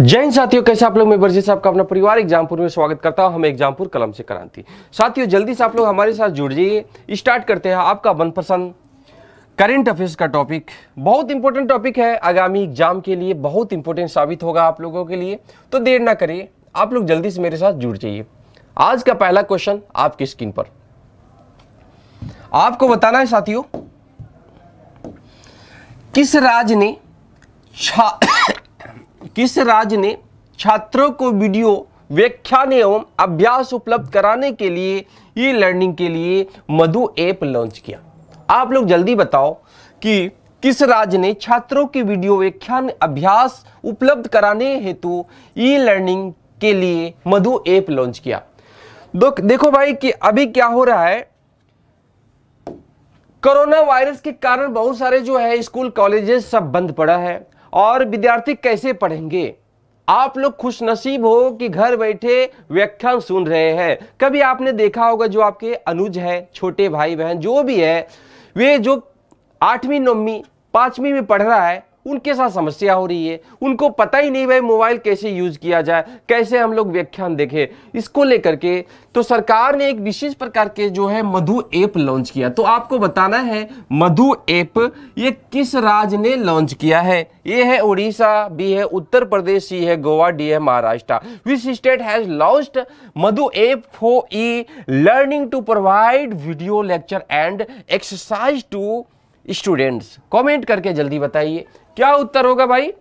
जय हिंद साथियों कैसे आप लोग मैं बर्जी साहब का अपना परिवार एग्जामपुर में स्वागत करता हूं हम एग्जामपुर कलम से क्रांति साथियों जल्दी से आप लोग हमारे साथ जुड़ जाइए स्टार्ट करते हैं आपका मनपसंद करंट अफेयर्स का टॉपिक बहुत इंपॉर्टेंट टॉपिक है आगामी एग्जाम के लिए बहुत इंपॉर्टेंट साबित होगा आप लोगों के लिए तो देर ना करिए आप लोग जल्दी से मेरे साथ जुड़ जाइए आज का पहला क्वेश्चन आपकी स्क्रीन पर आपको बताना है साथियों किस राज्य ने छा किस राज्य ने छात्रों को वीडियो व्याख्यान एवं अभ्यास उपलब्ध कराने के लिए ई लर्निंग के लिए मधु ऐप लॉन्च किया आप लोग जल्दी बताओ कि किस राज्य ने छात्रों के वीडियो व्याख्यान अभ्यास उपलब्ध कराने हेतु ई लर्निंग के लिए मधु ऐप लॉन्च किया देखो भाई कि अभी क्या हो रहा है कोरोना वायरस के कारण बहुत सारे जो है स्कूल कॉलेजेस सब बंद पड़ा है और विद्यार्थी कैसे पढ़ेंगे आप लोग खुश नसीब हो कि घर बैठे व्याख्यान सुन रहे हैं कभी आपने देखा होगा जो आपके अनुज है छोटे भाई बहन जो भी है वे जो आठवीं नौवीं पांचवी में पढ़ रहा है उनके साथ समस्या हो रही है उनको पता ही नहीं भाई मोबाइल कैसे यूज़ किया जाए कैसे हम लोग व्याख्यान देखें इसको लेकर के तो सरकार ने एक विशेष प्रकार के जो है मधु ऐप लॉन्च किया तो आपको बताना है मधु ऐप ये किस राज्य ने लॉन्च किया है ये है उड़ीसा बी है उत्तर प्रदेश सी है गोवा डी है Maharashtra which state has launch Madhu app for e learning to provide video lecture and exercise to students comment करके जल्दी बताइए क्या उत्तर होगा भाई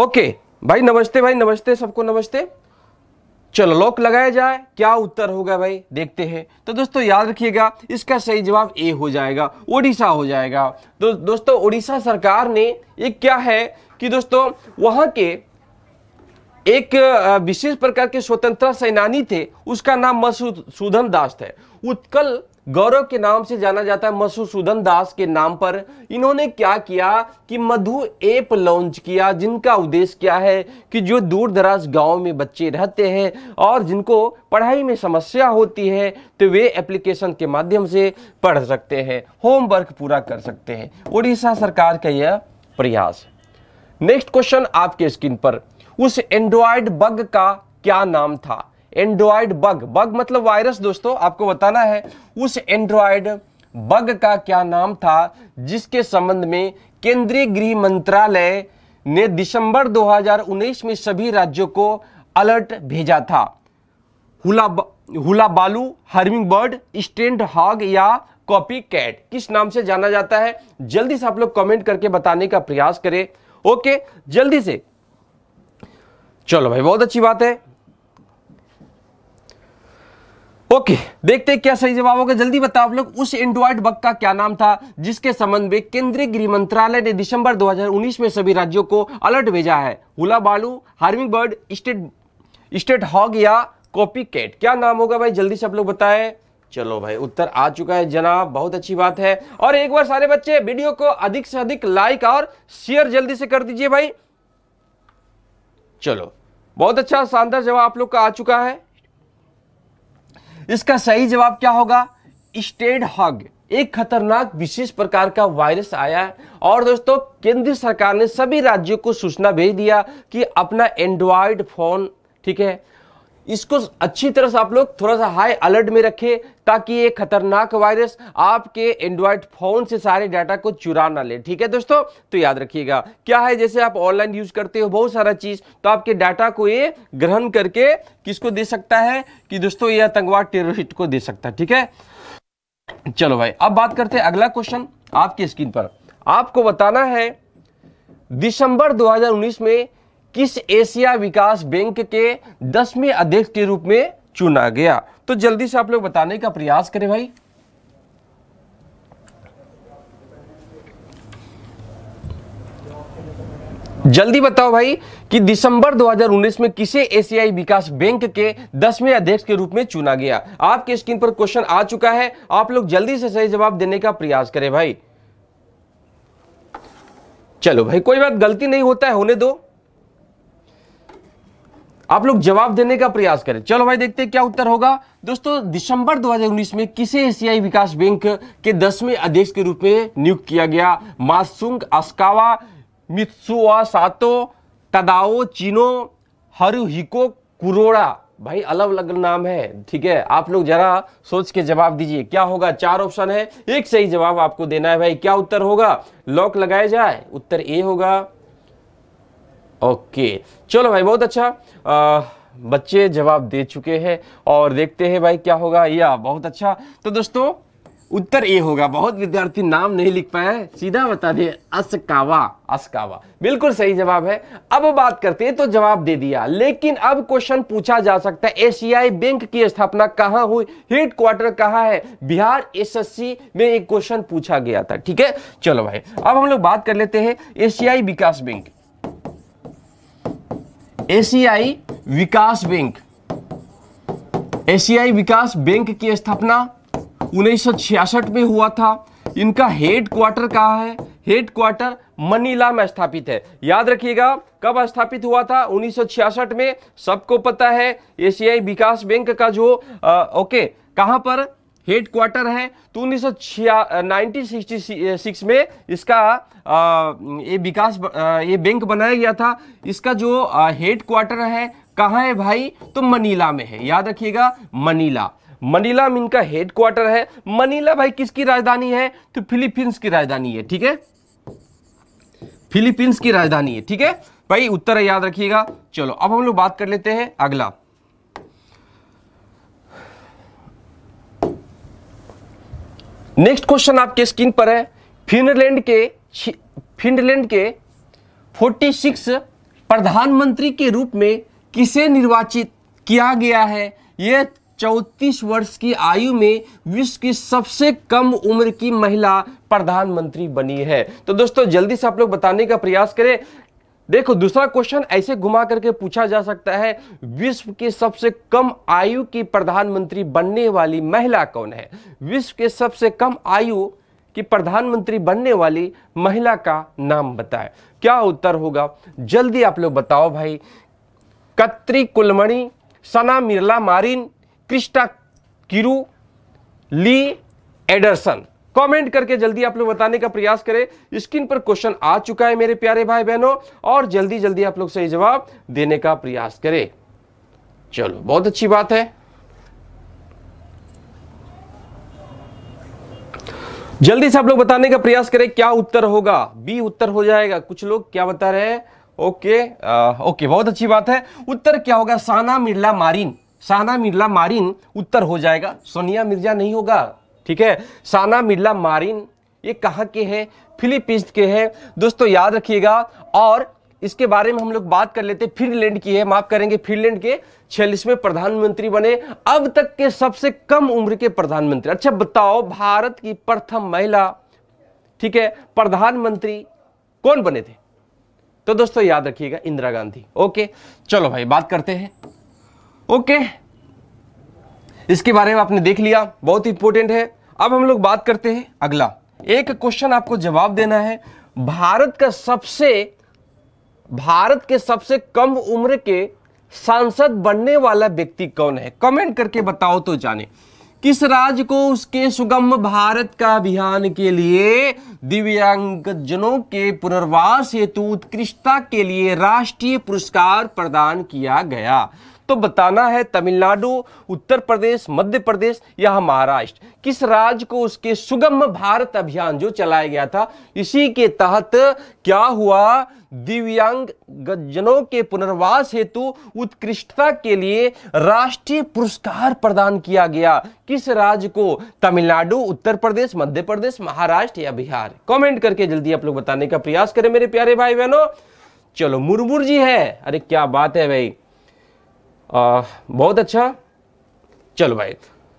ओके भाई नमस्ते भाई नमस्ते सबको नमस्ते चलो लॉक लगाया जाए क्या उत्तर होगा भाई देखते हैं तो दोस्तों याद रखिएगा इसका सही जवाब ए हो जाएगा ओडिशा हो जाएगा दो, दोस्तों ओडिशा सरकार ने ये क्या है कि दोस्तों वहां के एक विशेष प्रकार के स्वतंत्रता सेनानी थे उसका नाम मसूद दास थे उत्कल गौरव के नाम से जाना जाता है मधुसूदन दास के नाम पर इन्होंने क्या किया कि मधु ऐप लॉन्च किया जिनका उद्देश्य क्या है कि जो दूर दराज गाँव में बच्चे रहते हैं और जिनको पढ़ाई में समस्या होती है तो वे एप्लीकेशन के माध्यम से पढ़ सकते हैं होमवर्क पूरा कर सकते हैं उड़ीसा सरकार का यह प्रयास नेक्स्ट क्वेश्चन आपके स्क्रीन पर उस एंड्रॉयड बग का क्या नाम था एंड्रॉयड बग बग मतलब वायरस दोस्तों आपको बताना है उस एंड्रॉयड बग का क्या नाम था जिसके संबंध में केंद्रीय गृह मंत्रालय ने दिसंबर 2019 में सभी राज्यों को अलर्ट भेजा था hula hula baloo hummingbird stand hog या कॉपी कैट किस नाम से जाना जाता है जल्दी से आप लोग कमेंट करके बताने का प्रयास करें ओके जल्दी से चलो भाई बहुत अच्छी बात है ओके okay, देखते हैं क्या सही जवाब होगा जल्दी बताओ आप लोग उस एंड्रॉइड बग का क्या नाम था जिसके संबंध में केंद्रीय गृह मंत्रालय ने दिसंबर 2019 में सभी राज्यों को अलर्ट भेजा है hula baloo hummingbird state state hog या कॉपी कैट क्या नाम होगा भाई जल्दी से आप लोग बताएं चलो भाई उत्तर आ चुका है जनाब बहुत अच्छी बात है और एक बार सारे बच्चे वीडियो को अधिक से अधिक लाइक और शेयर जल्दी से कर दीजिए भाई चलो बहुत अच्छा शानदार जवाब आप लोग का आ चुका है इसका सही जवाब क्या होगा स्टेड हग एक खतरनाक विशेष प्रकार का वायरस आया है और दोस्तों केंद्र सरकार ने सभी राज्यों को सूचना भेज दिया कि अपना एंड्रॉयड फोन ठीक है इसको अच्छी तरह से आप लोग थोड़ा सा हाई अलर्ट में रखें ताकि ये खतरनाक वायरस आपके एंड्रॉयड फोन से सारे डाटा को चुरा ना ले ठीक है दोस्तों तो याद रखिएगा क्या है जैसे आप ऑनलाइन यूज करते हो बहुत सारा चीज तो आपके डाटा को ये ग्रहण करके किसको दे सकता है कि दोस्तों ये आतंकवाद टेररिस्ट को दे सकता है ठीक है चलो भाई अब बात करते हैं अगला क्वेश्चन आपकी स्क्रीन पर आपको बताना है दिसंबर दो में किस एशिया विकास बैंक के दसवें अध्यक्ष के रूप में चुना गया तो जल्दी से आप लोग बताने का प्रयास करें भाई जल्दी बताओ भाई कि दिसंबर 2019 में किसे एशियाई विकास बैंक के दसवें अध्यक्ष के रूप में चुना गया आपके स्क्रीन पर क्वेश्चन आ चुका है आप लोग जल्दी से सही जवाब देने का प्रयास करें भाई चलो भाई कोई बात गलती नहीं होता है होने दो आप लोग जवाब देने का प्रयास करें चलो भाई देखते हैं क्या उत्तर होगा दोस्तों दिसंबर 2019 में किसे एशियाई विकास बैंक के दसवें अध्यक्ष के रूप में नियुक्त किया गया मासुंग अस्कावा मित्सुआ सातो तदाओ चीनो हरुहिको कुरोड़ा भाई अलग अलग नाम है ठीक है आप लोग जरा सोच के जवाब दीजिए क्या होगा चार ऑप्शन है एक सही जवाब आपको देना है भाई क्या उत्तर होगा लॉक लगाया जाए उत्तर ए होगा ओके चलो भाई बहुत अच्छा आ, बच्चे जवाब दे चुके हैं और देखते हैं भाई क्या होगा या बहुत अच्छा तो दोस्तों उत्तर ए होगा बहुत विद्यार्थी नाम नहीं लिख पाए सीधा बता दे असकावा असकावा बिल्कुल सही जवाब है अब बात करते हैं तो जवाब दे दिया लेकिन अब क्वेश्चन पूछा जा सकता है एशियाई बैंक की स्थापना कहाँ हुई हेड क्वार्टर कहाँ है बिहार एसएससी में एक क्वेश्चन पूछा गया था ठीक है चलो भाई अब हम लोग बात कर लेते हैं एशियाई विकास बैंक एशियाई विकास बैंक एशियाई विकास बैंक की स्थापना उन्नीस में हुआ था इनका हेड क्वार्टर कहा है हेड क्वार्टर मनीला में स्थापित है याद रखिएगा कब स्थापित हुआ था 1966 में सबको पता है एशियाई विकास बैंक का जो आ, ओके कहां पर हेड क्वार्टर है तो उन्नीस सौ में इसका ये विकास ये बैंक बनाया गया था इसका जो हेडक्वार्टर हेड क्वार्टर है कहाँ है भाई तो मनीला में है याद रखिएगा मनीला मनीला में इनका हेड क्वार्टर है मनीला भाई किसकी राजधानी है तो फिलीपींस की राजधानी है ठीक है फिलीपींस की राजधानी है ठीक है भाई उत्तर याद रखिएगा चलो अब हम लोग बात कर लेते हैं अगला नेक्स्ट क्वेश्चन आपके स्क्रीन पर है फिनलैंड के फिनलैंड के 46 प्रधानमंत्री के रूप में किसे निर्वाचित किया गया है यह चौतीस वर्ष की आयु में विश्व की सबसे कम उम्र की महिला प्रधानमंत्री बनी है तो दोस्तों जल्दी से आप लोग बताने का प्रयास करें देखो दूसरा क्वेश्चन ऐसे घुमा करके पूछा जा सकता है विश्व के सबसे कम आयु की प्रधानमंत्री बनने वाली महिला कौन है विश्व के सबसे कम आयु की प्रधानमंत्री बनने वाली महिला का नाम बताएं क्या उत्तर होगा जल्दी आप लोग बताओ भाई कत्री कुलमणि सना मिर्ला मारिन क्रिस्टा किरू ली एडरसन कमेंट करके जल्दी आप लोग बताने का प्रयास करें स्क्रीन पर क्वेश्चन आ चुका है मेरे प्यारे भाई बहनों और जल्दी जल्दी आप लोग सही जवाब देने का प्रयास करें चलो बहुत अच्छी बात है जल्दी से आप लोग बताने का प्रयास करें क्या उत्तर होगा बी उत्तर हो जाएगा कुछ लोग क्या बता रहे हैं ओके आ, ओके बहुत अच्छी बात है उत्तर क्या होगा साना मिर्ला मारिन साना मिर्ला मारिन उत्तर हो जाएगा सोनिया मिर्जा नहीं होगा ठीक है साना मिल्ला मारिन ये कहाँ के हैं फिलीपींस के हैं दोस्तों याद रखिएगा और इसके बारे में हम लोग बात कर लेते फिनलैंड की है माफ करेंगे फिनलैंड के छियालीसवें प्रधानमंत्री बने अब तक के सबसे कम उम्र के प्रधानमंत्री अच्छा बताओ भारत की प्रथम महिला ठीक है प्रधानमंत्री कौन बने थे तो दोस्तों याद रखिएगा इंदिरा गांधी ओके चलो भाई बात करते हैं ओके इसके बारे में आपने देख लिया बहुत इंपॉर्टेंट है अब हम लोग बात करते हैं अगला एक क्वेश्चन आपको जवाब देना है भारत का सबसे भारत के सबसे कम उम्र के सांसद बनने वाला व्यक्ति कौन है कमेंट करके बताओ तो जाने किस राज्य को उसके सुगम भारत का अभियान के लिए दिव्यांगजनों के पुनर्वास हेतु उत्कृष्टता के लिए राष्ट्रीय पुरस्कार प्रदान किया गया तो बताना है तमिलनाडु उत्तर प्रदेश मध्य प्रदेश या महाराष्ट्र किस राज्य को उसके सुगम भारत अभियान जो चलाया गया था इसी के तहत क्या हुआ दिव्यांग जनों के पुनर्वास हेतु उत्कृष्टता के लिए राष्ट्रीय पुरस्कार प्रदान किया गया किस राज्य को तमिलनाडु उत्तर प्रदेश मध्य प्रदेश महाराष्ट्र या बिहार कमेंट करके जल्दी आप लोग बताने का प्रयास करें मेरे प्यारे भाई बहनों चलो मुरमुर जी है अरे क्या बात है भाई आ, बहुत अच्छा चलो भाई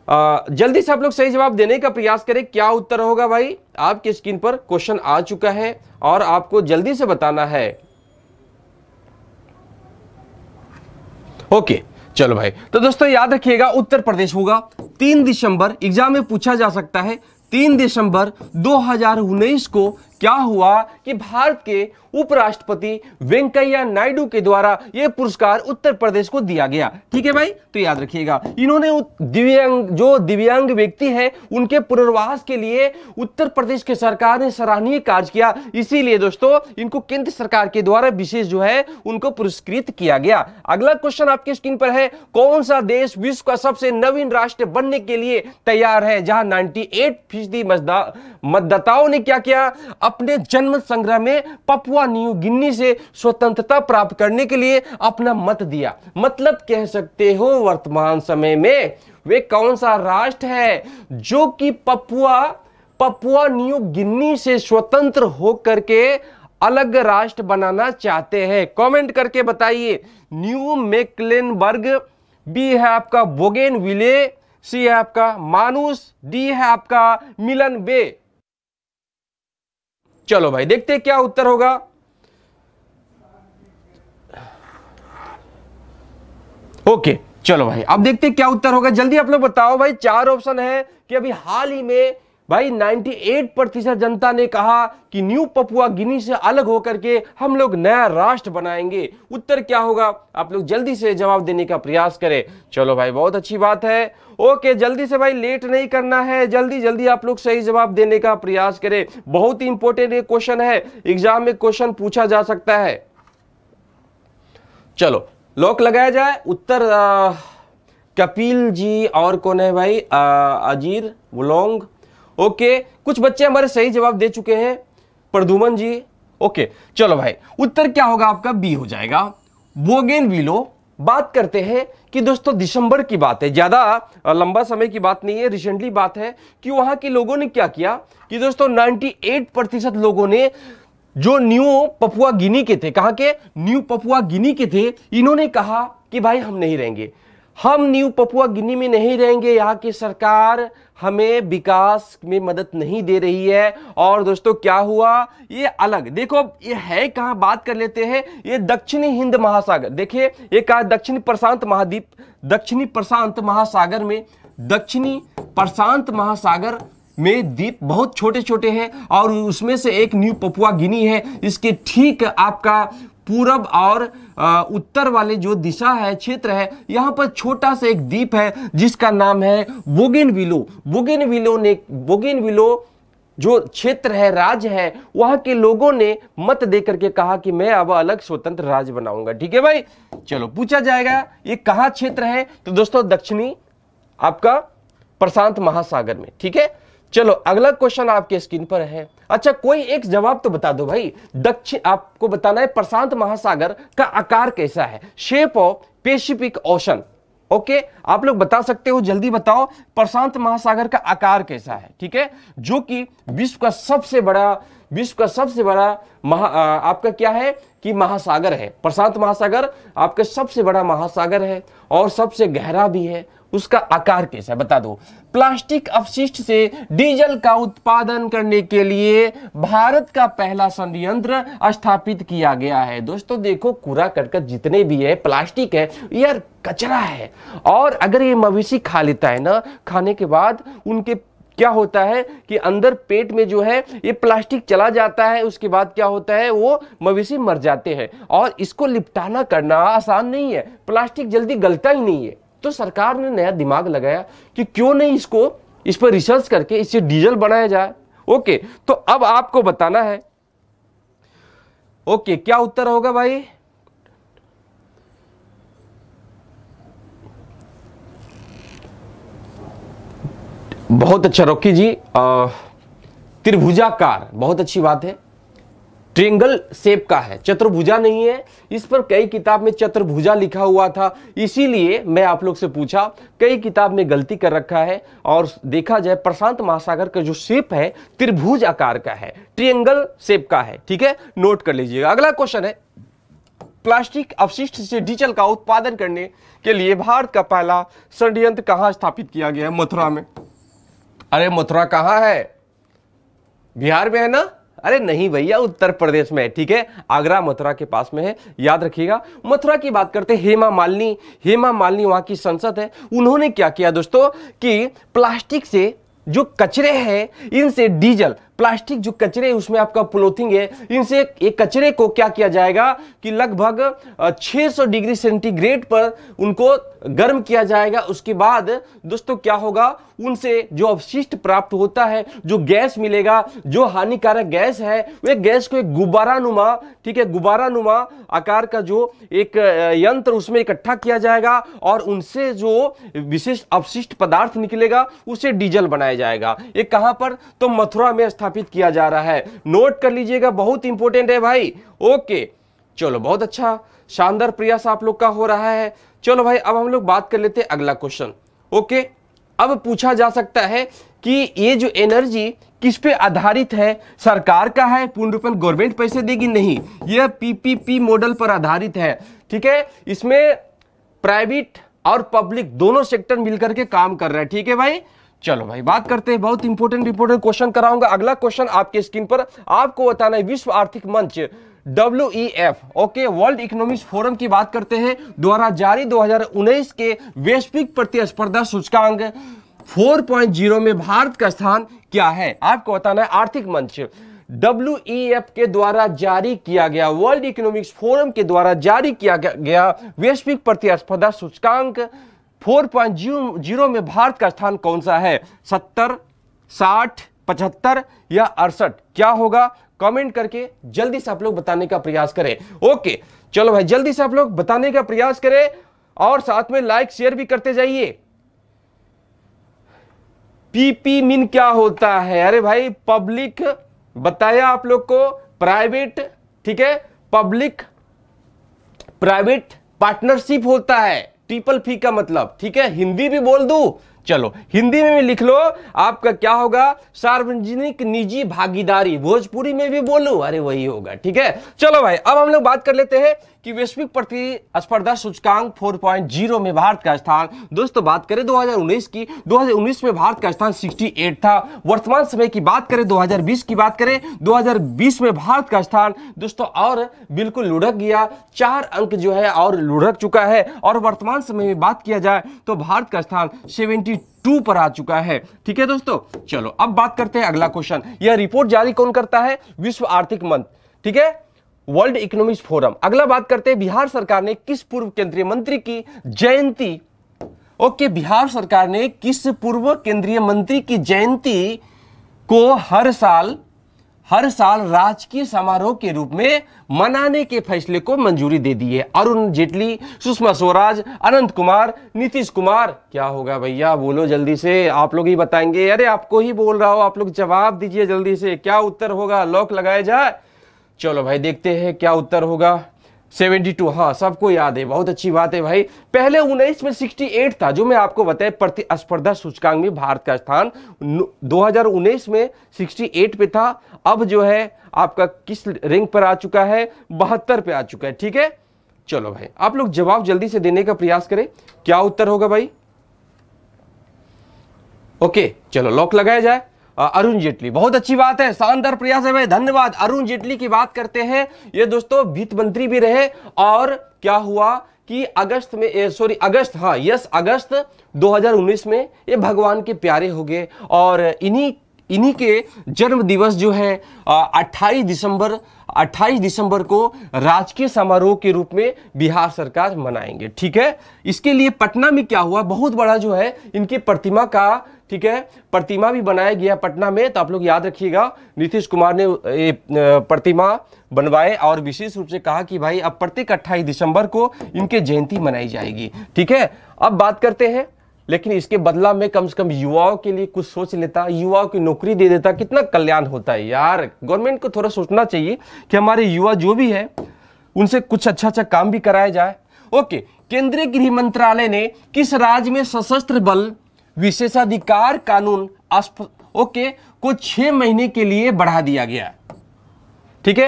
आ, जल्दी से आप लोग सही जवाब देने का प्रयास करें क्या उत्तर होगा भाई आपकी स्क्रीन पर क्वेश्चन आ चुका है और आपको जल्दी से बताना है ओके चलो भाई तो दोस्तों याद रखिएगा उत्तर प्रदेश होगा तीन दिसंबर एग्जाम में पूछा जा सकता है तीन दिसंबर उन्नीस को क्या हुआ कि भारत के उपराष्ट्रपति वेंकैया नायडू के द्वारा यह पुरस्कार उत्तर प्रदेश को दिया गया ठीक है भाई तो याद रखिएगा इन्होंने दिव्यांग जो दिव्यांग व्यक्ति है उनके पुनर्वास के लिए उत्तर प्रदेश के सरकार ने सराहनीय कार्य किया इसीलिए दोस्तों इनको केंद्र सरकार के द्वारा विशेष जो है उनको पुरस्कृत किया गया अगला क्वेश्चन आपके स्क्रीन पर है कौन सा देश विश्व का सबसे नवीन राष्ट्र बनने के लिए तैयार है जहां नाइनटी फीसदी मतदाताओं ने क्या किया अपने जन्म संग्रह में पपुआ न्यू गिन्नी से स्वतंत्रता प्राप्त करने के लिए अपना मत दिया मतलब कह सकते हो वर्तमान समय में वे कौन सा राष्ट्र है जो कि पपुआ पपुआ न्यू गिन्नी से स्वतंत्र होकर के अलग राष्ट्र बनाना चाहते हैं कमेंट करके बताइए न्यू मेकलेनबर्ग बी है आपका बोगेन विले सी है आपका मानुस डी है आपका मिलन बे चलो भाई देखते क्या उत्तर होगा ओके चलो भाई अब देखते हैं क्या उत्तर होगा जल्दी आप लोग बताओ भाई चार ऑप्शन है कि अभी हाल ही में भाई 98 प्रतिशत जनता ने कहा कि न्यू पपुआ गिनी से अलग होकर के हम लोग नया राष्ट्र बनाएंगे उत्तर क्या होगा आप लोग जल्दी से जवाब देने का प्रयास करें चलो भाई बहुत अच्छी बात है ओके जल्दी से भाई लेट नहीं करना है जल्दी जल्दी आप लोग सही जवाब देने का प्रयास करें बहुत ही इंपॉर्टेंट एक क्वेश्चन है एग्जाम में क्वेश्चन पूछा जा सकता है चलो लॉक लगाया जाए उत्तर आ, कपिल जी और कौन है भाई अजीर वोलोंग ओके कुछ बच्चे हमारे सही जवाब दे चुके हैं प्रदुमन जी ओके चलो भाई उत्तर क्या होगा आपका बी हो जाएगा वोगेन विलो बात करते हैं कि दोस्तों दिसंबर की बात है ज़्यादा लंबा समय की बात नहीं है रिसेंटली बात है कि वहां के लोगों ने क्या किया कि दोस्तों 98 प्रतिशत लोगों ने जो न्यू पपुआ गिनी के थे कहा के न्यू पपुआ गिनी के थे इन्होंने कहा कि भाई हम नहीं रहेंगे हम न्यू पपुआ गिनी में नहीं रहेंगे यहाँ की सरकार हमें विकास में मदद नहीं दे रही है और दोस्तों क्या हुआ ये अलग देखो ये है कहाँ बात कर लेते हैं ये दक्षिणी हिंद महासागर देखिए ये कहा दक्षिणी प्रशांत महाद्वीप दक्षिणी प्रशांत महासागर में दक्षिणी प्रशांत महासागर में द्वीप बहुत छोटे छोटे हैं और उसमें से एक न्यू पपुआ गिनी है इसके ठीक आपका पूरब और उत्तर वाले जो दिशा है क्षेत्र है यहाँ पर छोटा सा एक द्वीप है जिसका नाम है बोगेन विलो बोगेन विलो ने बोगेन विलो जो क्षेत्र है राज्य है वहां के लोगों ने मत देकर के कहा कि मैं अब अलग स्वतंत्र राज्य बनाऊंगा ठीक है भाई चलो पूछा जाएगा ये कहा क्षेत्र है तो दोस्तों दक्षिणी आपका प्रशांत महासागर में ठीक है चलो अगला क्वेश्चन आपके स्क्रीन पर है अच्छा कोई एक जवाब तो बता दो भाई दक्षिण आपको बताना है प्रशांत महासागर का आकार कैसा है shape of Pacific Ocean okay आप लोग बता सकते हो जल्दी बताओ प्रशांत महासागर का आकार कैसा है ठीक है जो कि विश्व का सबसे बड़ा विश्व का सबसे बड़ा महा आपका क्या है कि महासागर है प्रशांत महासागर आपका सबसे बड़ा महासागर है और सबसे गहरा भी है उसका आकार कैसा है बता दो प्लास्टिक अपशिष्ट से डीजल का उत्पादन करने के लिए भारत का पहला संयंत्र स्थापित किया गया है दोस्तों देखो कूड़ा करकट जितने भी है प्लास्टिक है यार कचरा है और अगर ये मवेशी खा लेता है ना खाने के बाद उनके क्या होता है कि अंदर पेट में जो है ये प्लास्टिक चला जाता है उसके बाद क्या होता है वो मवेशी मर जाते हैं और इसको निपटाना करना आसान नहीं है प्लास्टिक जल्दी गलता ही नहीं है तो सरकार ने नया दिमाग लगाया कि क्यों नहीं इसको इस पर रिसर्च करके इससे डीजल बनाया जाए ओके तो अब आपको बताना है ओके क्या उत्तर होगा भाई बहुत अच्छा रॉकी जी त्रिभुजाकार बहुत अच्छी बात है ट्रेंगल सेप का है चतुर्भुजा नहीं है इस पर कई किताब में चतुर्भुजा लिखा हुआ था इसीलिए मैं आप लोग से पूछा कई किताब में गलती कर रखा है और देखा जाए प्रशांत महासागर का जो शेप है त्रिभुज आकार का है ट्रेंगल सेप का है ठीक है नोट कर लीजिएगा अगला क्वेश्चन है प्लास्टिक अवशिष्ट से डीजल का उत्पादन करने के लिए भारत का पहला षडयंत्र कहाँ स्थापित किया गया है मथुरा में अरे मथुरा कहां है बिहार में है ना अरे नहीं भैया उत्तर प्रदेश में है ठीक है आगरा मथुरा के पास में है याद रखिएगा मथुरा की बात करते हेमा मालिनी हेमा मालिनी वहां की संसद है उन्होंने क्या किया दोस्तों कि प्लास्टिक से जो कचरे हैं इनसे डीजल प्लास्टिक जो कचरे उसमें आपका प्लोथिंग है इनसे एक कचरे को क्या किया जाएगा कि लगभग 600 डिग्री सेंटीग्रेड पर उनको गर्म किया जाएगा उसके बाद दोस्तों क्या होगा उनसे जो अवशिष्ट प्राप्त होता है जो गैस मिलेगा जो हानिकारक गैस है वह गैस को एक गुब्बारा नुमा ठीक है गुब्बारा नुमा आकार का जो एक यंत्र उसमें इकट्ठा किया जाएगा और उनसे जो विशेष अवशिष्ट पदार्थ निकलेगा उसे डीजल बनाया जाएगा ये कहाँ पर तो मथुरा में स्थापित स्थापित किया जा रहा है नोट कर लीजिएगा बहुत इंपॉर्टेंट है भाई ओके चलो बहुत अच्छा शानदार प्रयास आप लोग का हो रहा है चलो भाई अब हम लोग बात कर लेते हैं अगला क्वेश्चन ओके अब पूछा जा सकता है कि ये जो एनर्जी किस पे आधारित है सरकार का है पूर्ण रूप गवर्नमेंट पैसे देगी नहीं यह पीपीपी मॉडल पर आधारित है ठीक है इसमें प्राइवेट और पब्लिक दोनों सेक्टर मिलकर के काम कर रहे हैं ठीक है भाई चलो भाई बात करते हैं बहुत इंपोर्टेंट इंपोर्टेंट क्वेश्चन कराऊंगा अगला क्वेश्चन आपके स्क्रीन पर आपको बताना है विश्व आर्थिक मंच W F okay world economic forum की बात करते हैं द्वारा जारी 2019 के वैश्विक प्रतिस्पर्धा सूचकांक 4.0 में भारत का स्थान क्या है आपको बताना है आर्थिक मंच डब्ल्यू e के द्वारा जारी किया गया वर्ल्ड इकोनॉमिक्स फोरम के द्वारा जारी किया गया वैश्विक प्रतिस्पर्धा सूचकांक 4.0 में भारत का स्थान कौन सा है सत्तर साठ पचहत्तर या अड़सठ क्या होगा कमेंट करके जल्दी से आप लोग बताने का प्रयास करें ओके चलो भाई जल्दी से आप लोग बताने का प्रयास करें और साथ में लाइक शेयर भी करते जाइए पीपी मिन क्या होता है अरे भाई पब्लिक बताया आप लोग को प्राइवेट ठीक है पब्लिक प्राइवेट पार्टनरशिप होता है ट्रिपल फी का मतलब ठीक है हिंदी भी बोल दू चलो हिंदी में भी लिख लो आपका क्या होगा सार्वजनिक निजी भागीदारी भोजपुरी में भी बोलू अरे वही होगा ठीक है चलो भाई अब हम लोग बात कर लेते हैं कि वैश्विक प्रतिस्पर्धा सूचकांक 4.0 में भारत का स्थान दोस्तों बात करें 2019 की 2019 में भारत का स्थान 68 था वर्तमान समय की बात करें 2020 की बात करें 2020 में भारत का स्थान दोस्तों और बिल्कुल लुढ़क गया चार अंक जो है और लुढ़क चुका है और वर्तमान समय में बात किया जाए तो भारत का स्थान सेवेंटी टू पर आ चुका है ठीक है दोस्तों चलो अब बात करते हैं अगला क्वेश्चन यह रिपोर्ट जारी कौन करता है विश्व आर्थिक मंच ठीक है वर्ल्ड इकोनॉमिक फोरम अगला बात करते हैं बिहार सरकार ने किस पूर्व केंद्रीय मंत्री की जयंती ओके बिहार सरकार ने किस पूर्व केंद्रीय मंत्री की जयंती को हर साल हर साल राजकीय समारोह के रूप में मनाने के फैसले को मंजूरी दे दी है अरुण जेटली सुषमा स्वराज अनंत कुमार नीतीश कुमार क्या होगा भैया बोलो जल्दी से आप लोग ही बताएंगे अरे आपको ही बोल रहा हो आप लोग जवाब दीजिए जल्दी से क्या उत्तर होगा लॉक लगाया जाए चलो भाई देखते हैं क्या उत्तर होगा 72 हाँ सबको याद है बहुत अच्छी बात है भाई पहले उन्नीस में 68 था जो मैं आपको बताया प्रतिस्पर्धा सूचकांक में भारत का स्थान 2019 में 68 पे था अब जो है आपका किस रैंक पर आ चुका है बहत्तर पे आ चुका है ठीक है चलो भाई आप लोग जवाब जल्दी से देने का प्रयास करें क्या उत्तर होगा भाई ओके चलो लॉक लगाया जाए अरुण जेटली बहुत अच्छी बात है शानदार प्रयास है भाई धन्यवाद अरुण जेटली की बात करते हैं ये दोस्तों वित्त मंत्री भी रहे और क्या हुआ कि अगस्त में सॉरी अगस्त हाँ यस अगस्त 2019 में ये भगवान के प्यारे हो गए और इन्हीं इन्हीं के जन्म दिवस जो है अट्ठाईस दिसंबर 28 दिसंबर को राजकीय समारोह के रूप में बिहार सरकार मनाएंगे ठीक है इसके लिए पटना में क्या हुआ बहुत बड़ा जो है इनकी प्रतिमा का ठीक है प्रतिमा भी बनाया गया पटना में तो आप लोग याद रखिएगा नीतीश कुमार ने प्रतिमा बनवाए और विशेष रूप से कहा कि भाई अब प्रत्येक अट्ठाईस दिसंबर को इनके जयंती मनाई जाएगी ठीक है अब बात करते हैं लेकिन इसके बदला में कम से कम युवाओं के लिए कुछ सोच लेता युवाओं की नौकरी दे देता कितना कल्याण होता है यार गवर्नमेंट को थोड़ा सोचना चाहिए कि हमारे युवा जो भी है उनसे कुछ अच्छा अच्छा काम भी कराया जाए ओके केंद्रीय गृह मंत्रालय ने किस राज्य में सशस्त्र बल विशेषाधिकार कानून ओके को छह महीने के लिए बढ़ा दिया गया ठीक है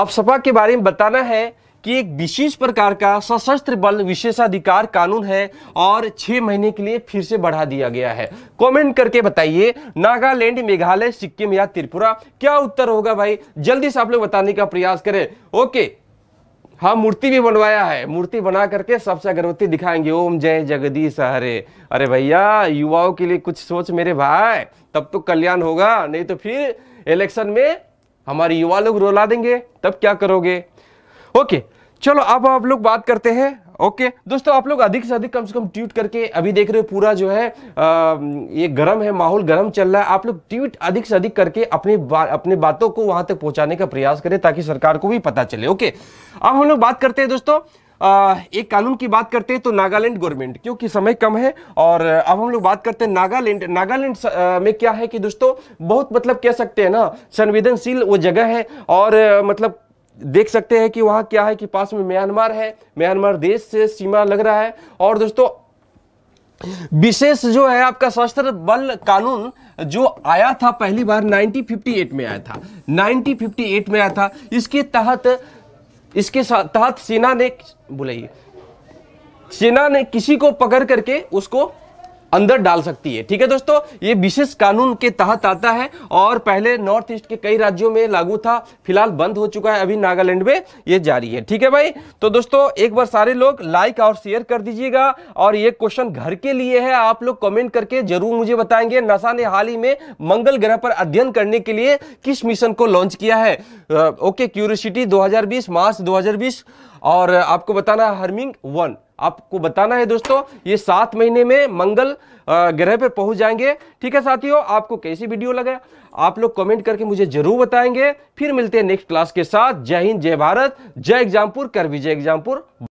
अब सपा के बारे में बताना है कि एक विशेष प्रकार का सशस्त्र बल विशेषाधिकार कानून है और छह महीने के लिए फिर से बढ़ा दिया गया है कमेंट करके बताइए नागालैंड मेघालय सिक्किम या त्रिपुरा क्या उत्तर होगा भाई जल्दी से आप लोग बताने का प्रयास करें ओके हाँ मूर्ति भी बनवाया है मूर्ति बना करके सबसे अगरबत्ती दिखाएंगे ओम जय जगदीश हरे अरे भैया युवाओं के लिए कुछ सोच मेरे भाई तब तो कल्याण होगा नहीं तो फिर इलेक्शन में हमारे युवा लोग रोला देंगे तब क्या करोगे ओके चलो अब आप लोग बात करते हैं ओके दोस्तों आप लोग अधिक से अधिक कम से कम ट्वीट करके अभी देख रहे हो पूरा जो है आ, ये गर्म है माहौल गर्म चल रहा है आप लोग ट्वीट अधिक से अधिक करके अपने बा, अपने बातों को वहां तक पहुंचाने का प्रयास करें ताकि सरकार को भी पता चले ओके अब हम लोग बात करते हैं दोस्तों आ, एक कानून की बात करते हैं तो नागालैंड गवर्नमेंट क्योंकि समय कम है और अब हम लोग बात करते हैं नागालैंड नागालैंड में क्या है कि दोस्तों बहुत मतलब कह सकते हैं ना संवेदनशील वो जगह है और मतलब देख सकते हैं कि वहां क्या है कि पास में म्यांमार है म्यांमार देश से सीमा लग रहा है और दोस्तों विशेष जो है आपका सशस्त्र बल कानून जो आया था पहली बार 1958 में आया था 1958 में आया था इसके तहत इसके तहत सेना ने बुलाइए सेना ने किसी को पकड़ करके उसको अंदर डाल सकती है ठीक है दोस्तों ये विशेष कानून के तहत आता है और पहले नॉर्थ ईस्ट के कई राज्यों में लागू था फिलहाल बंद हो चुका है अभी नागालैंड में ये जारी है ठीक है भाई तो दोस्तों एक बार सारे लोग लाइक और शेयर कर दीजिएगा और ये क्वेश्चन घर के लिए है आप लोग कमेंट करके जरूर मुझे बताएंगे नासा ने हाल ही में मंगल ग्रह पर अध्ययन करने के लिए किस मिशन को लॉन्च किया है ओके क्यूरियसिटी दो मार्च दो और आपको बताना है हर्मिंग वन आपको बताना है दोस्तों ये सात महीने में मंगल ग्रह पर पहुंच जाएंगे ठीक है साथियों आपको कैसी वीडियो लगे आप लोग कमेंट करके मुझे जरूर बताएंगे फिर मिलते हैं नेक्स्ट क्लास के साथ जय हिंद जय भारत जय एग्जामपुर कर विजय एग्जामपुर